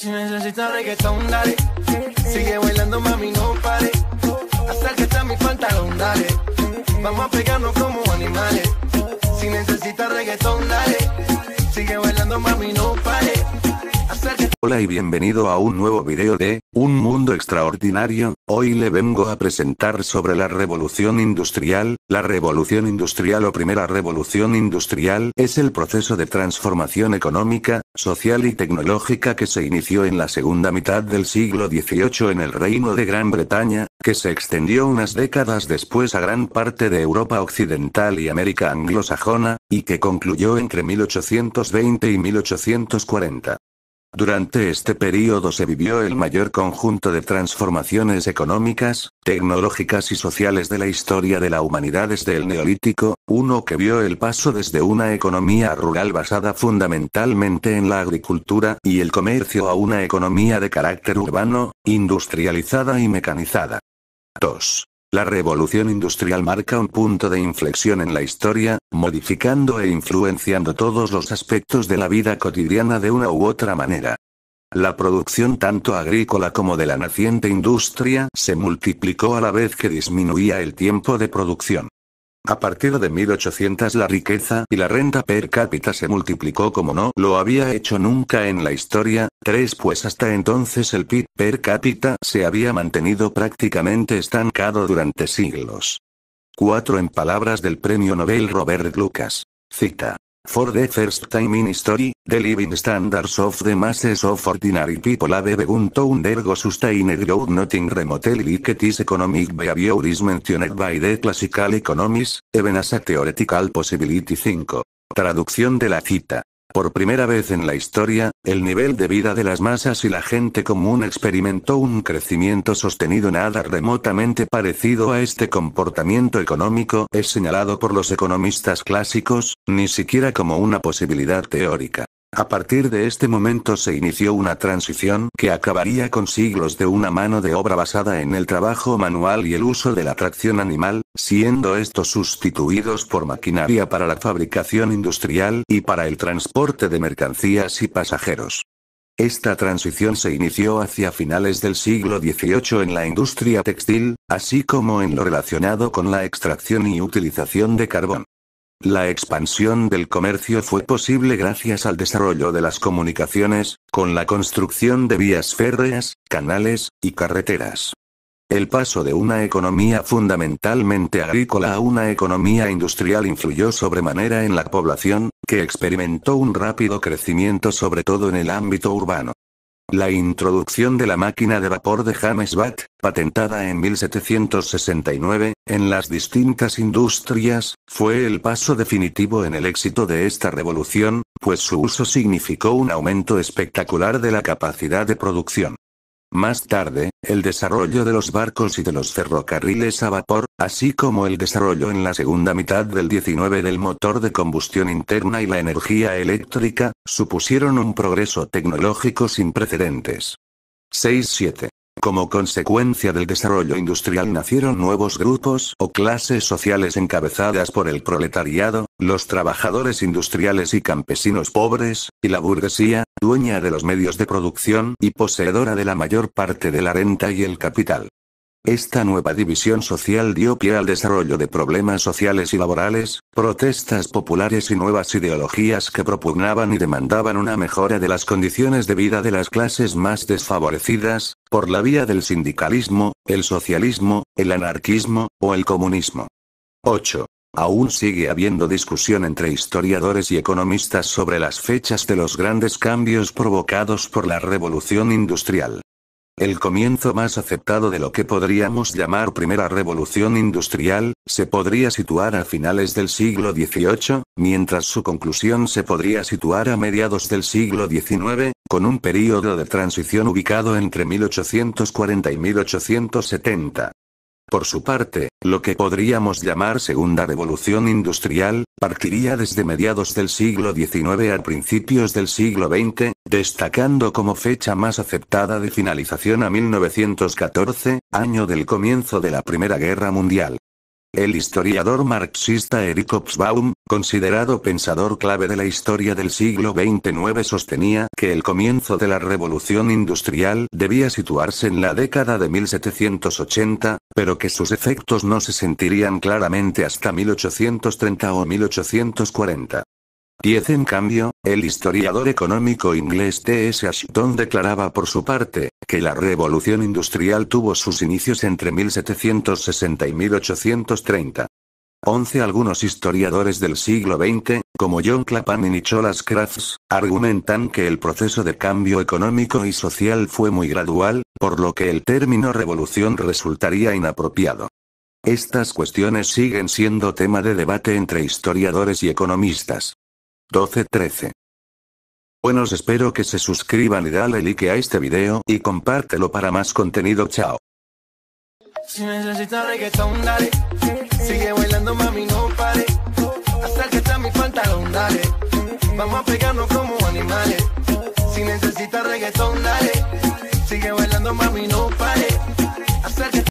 Si necesitas reggaetón, dale. Sigue bailando, mami, no pare. que está mi pantalón, dale. Vamos a pegarnos como animales. Si necesitas reggaetón, dale. Sigue bailando, mami, no pare Hola y bienvenido a un nuevo video de, Un Mundo Extraordinario, hoy le vengo a presentar sobre la revolución industrial, la revolución industrial o primera revolución industrial es el proceso de transformación económica, social y tecnológica que se inició en la segunda mitad del siglo XVIII en el Reino de Gran Bretaña, que se extendió unas décadas después a gran parte de Europa Occidental y América Anglosajona, y que concluyó entre 1820 y 1840. Durante este período se vivió el mayor conjunto de transformaciones económicas, tecnológicas y sociales de la historia de la humanidad desde el Neolítico, uno que vio el paso desde una economía rural basada fundamentalmente en la agricultura y el comercio a una economía de carácter urbano, industrializada y mecanizada. 2. La revolución industrial marca un punto de inflexión en la historia, modificando e influenciando todos los aspectos de la vida cotidiana de una u otra manera. La producción tanto agrícola como de la naciente industria se multiplicó a la vez que disminuía el tiempo de producción. A partir de 1800 la riqueza y la renta per cápita se multiplicó como no lo había hecho nunca en la historia, tres pues hasta entonces el PIB per cápita se había mantenido prácticamente estancado durante siglos. 4 En palabras del premio Nobel Robert Lucas. Cita. For the first time in history, the living standards of the masses of ordinary people have begun to undergo sustained growth nothing remotely like this economic behavior is mentioned by the classical economies, even as a theoretical possibility 5. Traducción de la cita. Por primera vez en la historia, el nivel de vida de las masas y la gente común experimentó un crecimiento sostenido nada remotamente parecido a este comportamiento económico es señalado por los economistas clásicos, ni siquiera como una posibilidad teórica. A partir de este momento se inició una transición que acabaría con siglos de una mano de obra basada en el trabajo manual y el uso de la tracción animal, siendo estos sustituidos por maquinaria para la fabricación industrial y para el transporte de mercancías y pasajeros. Esta transición se inició hacia finales del siglo XVIII en la industria textil, así como en lo relacionado con la extracción y utilización de carbón. La expansión del comercio fue posible gracias al desarrollo de las comunicaciones, con la construcción de vías férreas, canales, y carreteras. El paso de una economía fundamentalmente agrícola a una economía industrial influyó sobremanera en la población, que experimentó un rápido crecimiento sobre todo en el ámbito urbano. La introducción de la máquina de vapor de James Watt, patentada en 1769, en las distintas industrias, fue el paso definitivo en el éxito de esta revolución, pues su uso significó un aumento espectacular de la capacidad de producción. Más tarde, el desarrollo de los barcos y de los ferrocarriles a vapor, así como el desarrollo en la segunda mitad del 19 del motor de combustión interna y la energía eléctrica, supusieron un progreso tecnológico sin precedentes. 6.7. Como consecuencia del desarrollo industrial nacieron nuevos grupos o clases sociales encabezadas por el proletariado, los trabajadores industriales y campesinos pobres, y la burguesía, dueña de los medios de producción y poseedora de la mayor parte de la renta y el capital. Esta nueva división social dio pie al desarrollo de problemas sociales y laborales, protestas populares y nuevas ideologías que propugnaban y demandaban una mejora de las condiciones de vida de las clases más desfavorecidas, por la vía del sindicalismo, el socialismo, el anarquismo, o el comunismo. 8. Aún sigue habiendo discusión entre historiadores y economistas sobre las fechas de los grandes cambios provocados por la revolución industrial. El comienzo más aceptado de lo que podríamos llamar primera revolución industrial, se podría situar a finales del siglo XVIII, mientras su conclusión se podría situar a mediados del siglo XIX, con un período de transición ubicado entre 1840 y 1870. Por su parte, lo que podríamos llamar segunda revolución industrial, partiría desde mediados del siglo XIX a principios del siglo XX, destacando como fecha más aceptada de finalización a 1914, año del comienzo de la Primera Guerra Mundial. El historiador marxista Eric Hobsbawm, considerado pensador clave de la historia del siglo XXIX, sostenía que el comienzo de la revolución industrial debía situarse en la década de 1780, pero que sus efectos no se sentirían claramente hasta 1830 o 1840. 10 En cambio, el historiador económico inglés T.S. Ashton declaraba por su parte, que la revolución industrial tuvo sus inicios entre 1760 y 1830. 11 Algunos historiadores del siglo XX, como John Clapham y Nicholas Crafts, argumentan que el proceso de cambio económico y social fue muy gradual, por lo que el término revolución resultaría inapropiado. Estas cuestiones siguen siendo tema de debate entre historiadores y economistas. 12-13. Buenos espero que se suscriban y dale like a este video y compártelo para más contenido chao. Si necesitas reggaetón dale, sigue bailando mami no pare, acércate a mi pantalón dale, vamos a pegarnos como animales. Si necesitas reggaetón dale, sigue bailando mami no pare.